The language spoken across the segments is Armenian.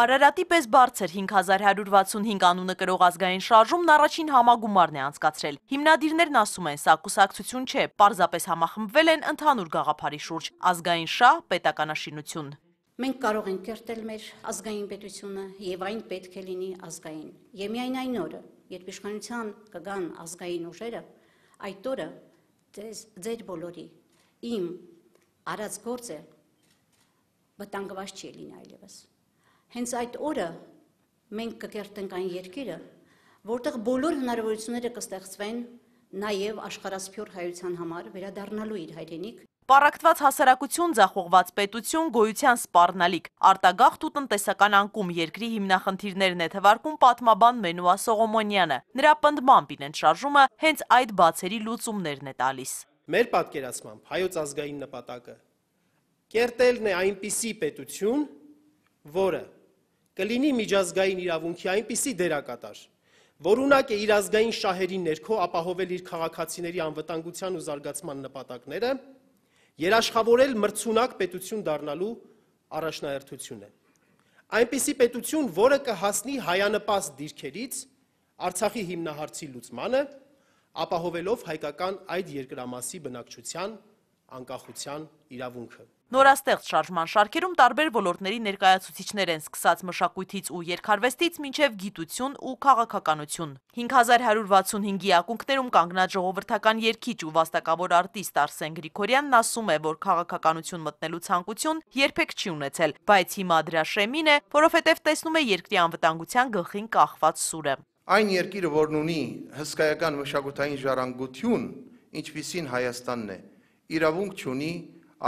Արարատի պես բարձր 5165 անունը կրող ազգային շարժումն առաջին համագումարն է անցկացրել։ Հիմնադիրներն ասում են, սա կուսակցություն չէ, պարզապես համախմբվել են ընդհանուր գաղափարի շուրջ՝ ազգային շահ, պետականաշինություն։ Մենք կարող ենք կերտել մեր ազգային պետությունը եւ այն պետք է լինի ազգային։ Եվ միայն այն օրը, երբ իշխանության կգան ազգային ուժերը, այդ օրը ձեր բոլորի իմ արած գործը վտանգված չի լինի այլևս։ Հենց այդ օրը մենք կկերտենք այն երկիրը, որտեղ բոլոր հնարավորությունները կստեղծվեն նաև աշխարհասփյուր հայության համար վերադառնալու իր հայրենիք Պարակտված հասարակություն ձախողված պետություն գոյության սպառնալիք, արտագաղթ ու տնտեսական անկում երկրի հիմնախնդիրներն է թվարկում պատմաբան Մենուա Սողոմոնյանը։ Նրա պնդմամբ իրեն շարժումը հենց այդ բացերի լուծումներն է տալիս։ Մեր պատկերացմամբ հայոց ազգային նպատակը կերտելն է այնպիսի պետություն, որը կլինի միջազգային իրավունքի այնպիսի դերակատար, որ ունակ է իրազգային շահերի ներքո ապահովել իր քաղաքացիների անվտանգության ու զարգացման նպատակները, երաշխավորել մրցունակ պետություն դառնալու առաջնահերթությունը։ Այնպիսի պետություն, որը կհասնի հայանպաստ դիրքերից Արցախի հիմնահարցի լուծմանը, ապահովելով հայկական այդ երկրամասի բնակչության անկախության իրավունքը։ Նորաստեղծ շարժման շարքերում տարբեր ոլորդների ներկայացուցիչներ են սկսած մշակույթից ու երկարվեստից մինչև գիտություն ու կաղաքականություն։ 5165-ի ակունքներում կանգնած ժողովրդական երկիչ ու վաստակավոր արտիստ Արսեն գրիքորյան ասում է, որ կաղաքականություն մտնելու ծանկություն երբեք չի ունեցել, բայց հիմա դրա շեմին է, որովհետև տեսնում է երկրի անվտանգության գլխին կախված սուրը։ Այն երկիրը, որն ունի հսկայական մշակութային ժառանգություն, ինչպիսին Հայաստանն է, իրավունք չունի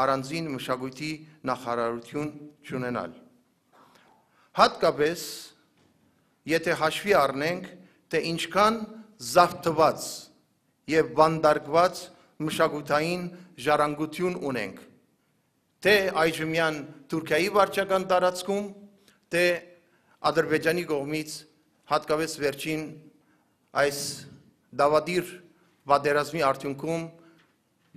առանձին մշակույթի նախարարություն չունենալ։ Հատկապես, եթե հաշվի առնենք, թե ինչքան զավթված և բանդարգված մշակութային ժարանգություն ունենք, թե այժմյան թուրկյայի վարճական տարածքում, թե ադրբեջանի գողմից հատկավես վերջին այս դավադիր վադերազմի արդյունքում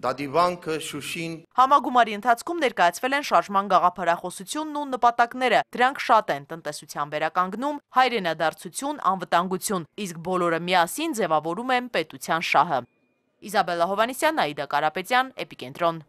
Դադիվանքը, Շուշին։ Համագումարի ընթացքում ներկայացվել են շարժման գաղափարախոսությունն ու նպատակները։ Դրանք շատ են՝ տնտեսության վերականգնում, հայրենադարձություն, անվտանգություն, իսկ բոլորը միասին ձևավորում են պետության շահը։ Իզաբելլա Հովանիսյան, Աիդա Կարապետյան, Էպիկենտրոն։